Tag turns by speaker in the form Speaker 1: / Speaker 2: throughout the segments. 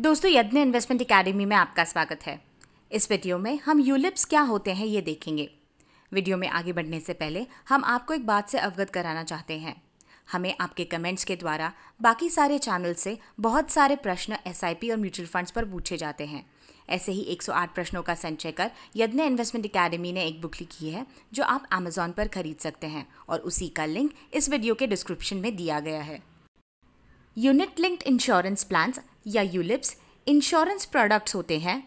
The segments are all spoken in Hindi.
Speaker 1: दोस्तों यज्ञ इन्वेस्टमेंट एकेडमी में आपका स्वागत है इस वीडियो में हम यूलिप्स क्या होते हैं ये देखेंगे वीडियो में आगे बढ़ने से पहले हम आपको एक बात से अवगत कराना चाहते हैं हमें आपके कमेंट्स के द्वारा बाकी सारे चैनल से बहुत सारे प्रश्न एस और म्यूचुअल फंड्स पर पूछे जाते हैं ऐसे ही 108 प्रश्नों का संचय कर यज्ञ इन्वेस्टमेंट एकेडमी ने एक बुक लिखी है जो आप अमेजोन पर खरीद सकते हैं और उसी का लिंक इस वीडियो के डिस्क्रिप्शन में दिया गया है यूनिट लिंक्ड इंश्योरेंस प्लान्स या यूलिप्स इंश्योरेंस प्रोडक्ट्स होते हैं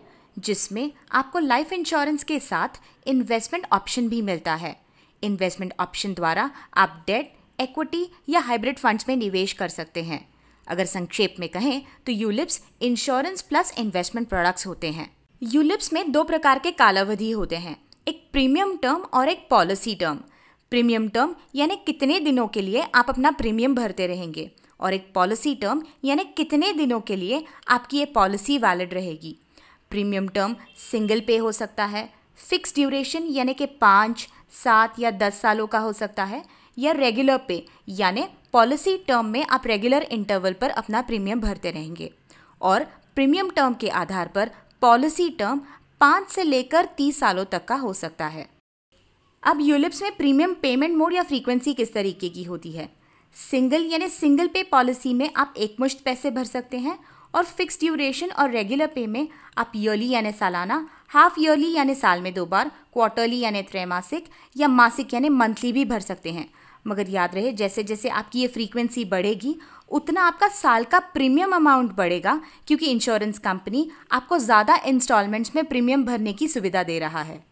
Speaker 1: जिसमें आपको लाइफ इंश्योरेंस के साथ इन्वेस्टमेंट ऑप्शन भी मिलता है इन्वेस्टमेंट ऑप्शन द्वारा आप डेट इक्विटी या हाइब्रिड फंड्स में निवेश कर सकते हैं अगर संक्षेप में कहें तो ULIPs insurance plus investment products होते हैं यूलिप्स में दो प्रकार के कालावधि होते हैं एक प्रीमियम टर्म और एक पॉलिसी टर्म प्रीमियम टर्म यानी कितने दिनों के लिए आप अपना प्रीमियम भरते रहेंगे और एक पॉलिसी टर्म यानी कितने दिनों के लिए आपकी ये पॉलिसी वैलिड रहेगी प्रीमियम टर्म सिंगल पे हो सकता है फिक्स ड्यूरेशन यानी कि पाँच सात या दस सालों का हो सकता है या रेगुलर पे यानी पॉलिसी टर्म में आप रेगुलर इंटरवल पर अपना प्रीमियम भरते रहेंगे और प्रीमियम टर्म के आधार पर पॉलिसी टर्म पाँच से लेकर तीस सालों तक का हो सकता है अब यूलिप्स में प्रीमियम पेमेंट मोड या फ्रीक्वेंसी किस तरीके की होती है सिंगल यानी सिंगल पे पॉलिसी में आप एकमुश्त पैसे भर सकते हैं और फिक्स ड्यूरेशन और रेगुलर पे में आप ईयरली यानी सालाना हाफ ईयरली यानी साल में दो बार क्वार्टरली यानी त्रैमासिक या मासिक यानी मंथली भी भर सकते हैं मगर याद रहे जैसे जैसे आपकी ये फ्रीक्वेंसी बढ़ेगी उतना आपका साल का प्रीमियम अमाउंट बढ़ेगा क्योंकि इंश्योरेंस कंपनी आपको ज़्यादा इंस्टॉलमेंट्स में प्रीमियम भरने की सुविधा दे रहा है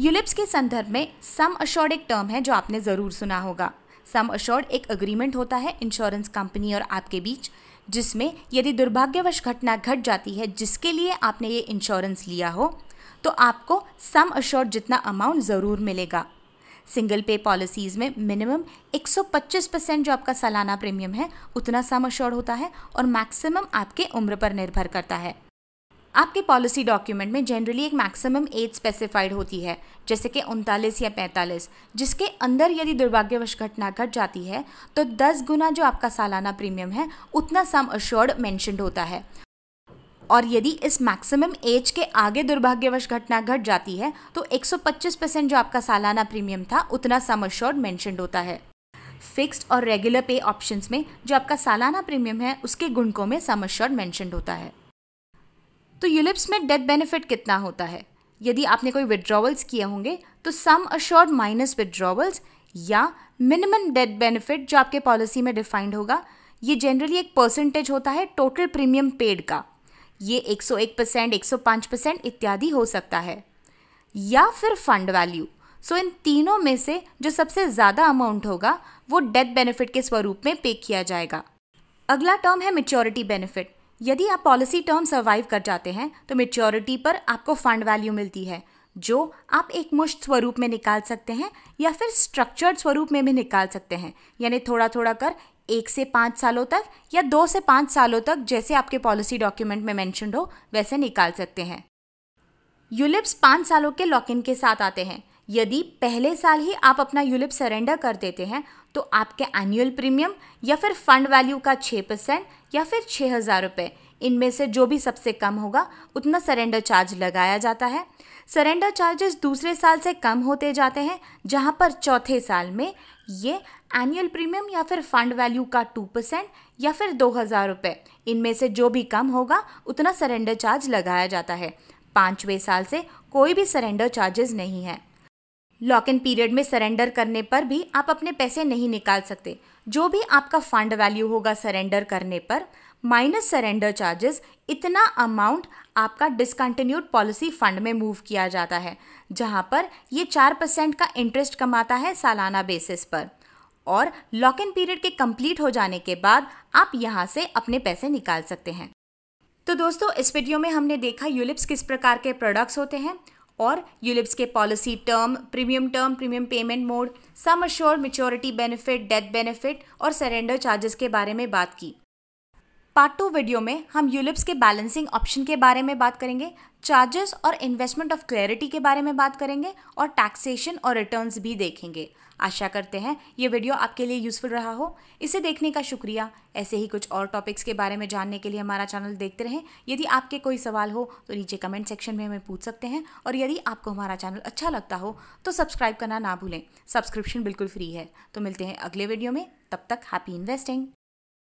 Speaker 1: यूलिप्स के संदर्भ में सम अशोर्ड एक टर्म है जो आपने ज़रूर सुना होगा सम अश्योर्ड एक अग्रीमेंट होता है इंश्योरेंस कंपनी और आपके बीच जिसमें यदि दुर्भाग्यवश घटना घट जाती है जिसके लिए आपने ये इंश्योरेंस लिया हो तो आपको सम अशोर्ड जितना अमाउंट ज़रूर मिलेगा सिंगल पे पॉलिसीज़ में मिनिमम 125 परसेंट जो आपका सालाना प्रीमियम है उतना सम अश्योर्ड होता है और मैक्सिमम आपके उम्र पर निर्भर करता है आपके पॉलिसी डॉक्यूमेंट में जनरली एक मैक्सिमम एज स्पेसिफाइड होती है जैसे कि उनतालीस या पैंतालीस जिसके अंदर यदि दुर्भाग्यवश घटना घट जाती है तो दस गुना जो आपका सालाना प्रीमियम है उतना सम अश्योर्ड मैंशनड होता है और यदि इस मैक्सिमम एज के आगे दुर्भाग्यवश घटना घट जाती है तो 125 परसेंट जो आपका सालाना प्रीमियम था उतना सम अश्योर्ड मैंशनड होता है फिक्स्ड और रेगुलर पे ऑप्शंस में जो आपका सालाना प्रीमियम है उसके गुणकों में सम अश्योर्ड मैंशनड होता है तो यूलिप्स में डेथ बेनिफिट कितना होता है यदि आपने कोई विड्रॉवल्स किए होंगे तो सम अश्योर्ड माइनस विड्रॉवल्स या मिनिमम डेथ बेनिफिट जो आपके पॉलिसी में डिफाइंड होगा ये जनरली एक परसेंटेज होता है टोटल प्रीमियम पेड का ये 101 परसेंट एक परसेंट इत्यादि हो सकता है या फिर फंड वैल्यू सो इन तीनों में से जो सबसे ज़्यादा अमाउंट होगा वो डेथ बेनिफिट के स्वरूप में पे किया जाएगा अगला टर्म है मेच्योरिटी बेनिफिट यदि आप पॉलिसी टर्म सर्वाइव कर जाते हैं तो मेच्योरिटी पर आपको फंड वैल्यू मिलती है जो आप एक मुश्त स्वरूप में निकाल सकते हैं या फिर स्ट्रक्चर्ड स्वरूप में भी निकाल सकते हैं यानी थोड़ा थोड़ा कर एक से पाँच सालों तक या दो से पाँच सालों तक जैसे आपके पॉलिसी डॉक्यूमेंट में मैंशन हो वैसे निकाल सकते हैं यूलिप्स पाँच सालों के लॉक इन के साथ आते हैं यदि पहले साल ही आप अपना यूलिप सरेंडर कर देते हैं तो आपके एनुअल प्रीमियम या फिर फंड वैल्यू का छः परसेंट या फिर छः हज़ार रुपये इनमें से जो भी सबसे कम होगा उतना सरेंडर चार्ज लगाया जाता है सरेंडर चार्जेस दूसरे साल से कम होते जाते हैं जहाँ पर चौथे साल में ये एनुअल प्रीमियम या फिर फंड वैल्यू का टू परसेंट या फिर दो हज़ार रुपये इनमें से जो भी कम होगा उतना सरेंडर चार्ज लगाया जाता है पाँचवें साल से कोई भी सरेंडर चार्जेस नहीं है लॉक इन पीरियड में सरेंडर करने पर भी आप अपने पैसे नहीं निकाल सकते जो भी आपका फंड वैल्यू होगा सरेंडर करने पर माइनस सरेंडर चार्जेस इतना अमाउंट आपका डिसकंटिन्यूड पॉलिसी फंड में मूव किया जाता है जहाँ पर ये चार परसेंट का इंटरेस्ट कमाता है सालाना बेसिस पर और लॉक इन पीरियड के कंप्लीट हो जाने के बाद आप यहाँ से अपने पैसे निकाल सकते हैं तो दोस्तों इस वीडियो में हमने देखा यूलिप्स किस प्रकार के प्रोडक्ट्स होते हैं और यूलिप्स के policy term premium term premium payment mode sum assure maturity benefit death benefit और सरेंडर चार्जेस के बारे में बात की पार्ट टू वीडियो में हम यूलिप्स के बैलेंसिंग ऑप्शन के बारे में बात करेंगे चार्जेस और इन्वेस्टमेंट ऑफ क्लैरिटी के बारे में बात करेंगे और टैक्सेशन और रिटर्न्स भी देखेंगे आशा करते हैं ये वीडियो आपके लिए यूज़फुल रहा हो इसे देखने का शुक्रिया ऐसे ही कुछ और टॉपिक्स के बारे में जानने के लिए हमारा चैनल देखते रहें यदि आपके कोई सवाल हो तो नीचे कमेंट सेक्शन में हमें पूछ सकते हैं और यदि आपको हमारा चैनल अच्छा लगता हो तो सब्सक्राइब करना ना भूलें सब्सक्रिप्शन बिल्कुल फ्री है तो मिलते हैं अगले वीडियो में तब तक हैप्पी इन्वेस्टिंग